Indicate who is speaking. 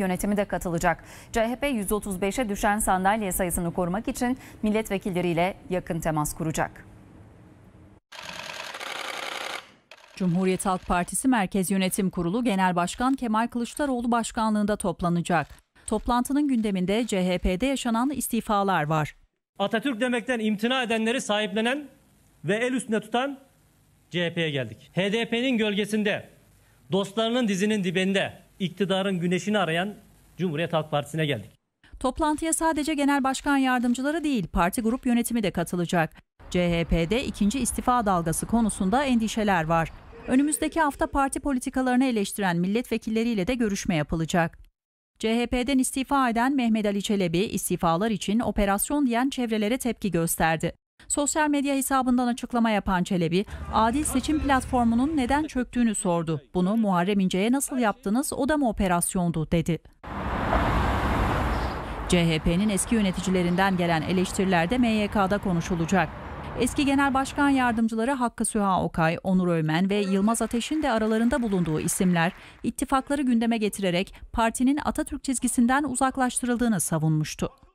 Speaker 1: yönetimi de katılacak. CHP 135'e düşen sandalye sayısını korumak için milletvekilleriyle yakın temas kuracak. Cumhuriyet Halk Partisi Merkez Yönetim Kurulu Genel Başkan Kemal Kılıçdaroğlu başkanlığında toplanacak. Toplantının gündeminde CHP'de yaşanan istifalar var.
Speaker 2: Atatürk demekten imtina edenleri sahiplenen ve el üstüne tutan CHP'ye geldik. HDP'nin gölgesinde, dostlarının dizinin dibinde, iktidarın güneşini arayan Cumhuriyet Halk Partisi'ne geldik.
Speaker 1: Toplantıya sadece genel başkan yardımcıları değil, parti grup yönetimi de katılacak. CHP'de ikinci istifa dalgası konusunda endişeler var. Önümüzdeki hafta parti politikalarını eleştiren milletvekilleriyle de görüşme yapılacak. CHP'den istifa eden Mehmet Ali Çelebi, istifalar için operasyon diyen çevrelere tepki gösterdi. Sosyal medya hesabından açıklama yapan Çelebi, adil seçim platformunun neden çöktüğünü sordu. Bunu Muharrem İnce'ye nasıl yaptınız o da mı operasyondu dedi. CHP'nin eski yöneticilerinden gelen eleştiriler de MYK'da konuşulacak. Eski Genel Başkan Yardımcıları Hakkı Süha Okay, Onur Öymen ve Yılmaz Ateş'in de aralarında bulunduğu isimler ittifakları gündeme getirerek partinin Atatürk çizgisinden uzaklaştırıldığını savunmuştu.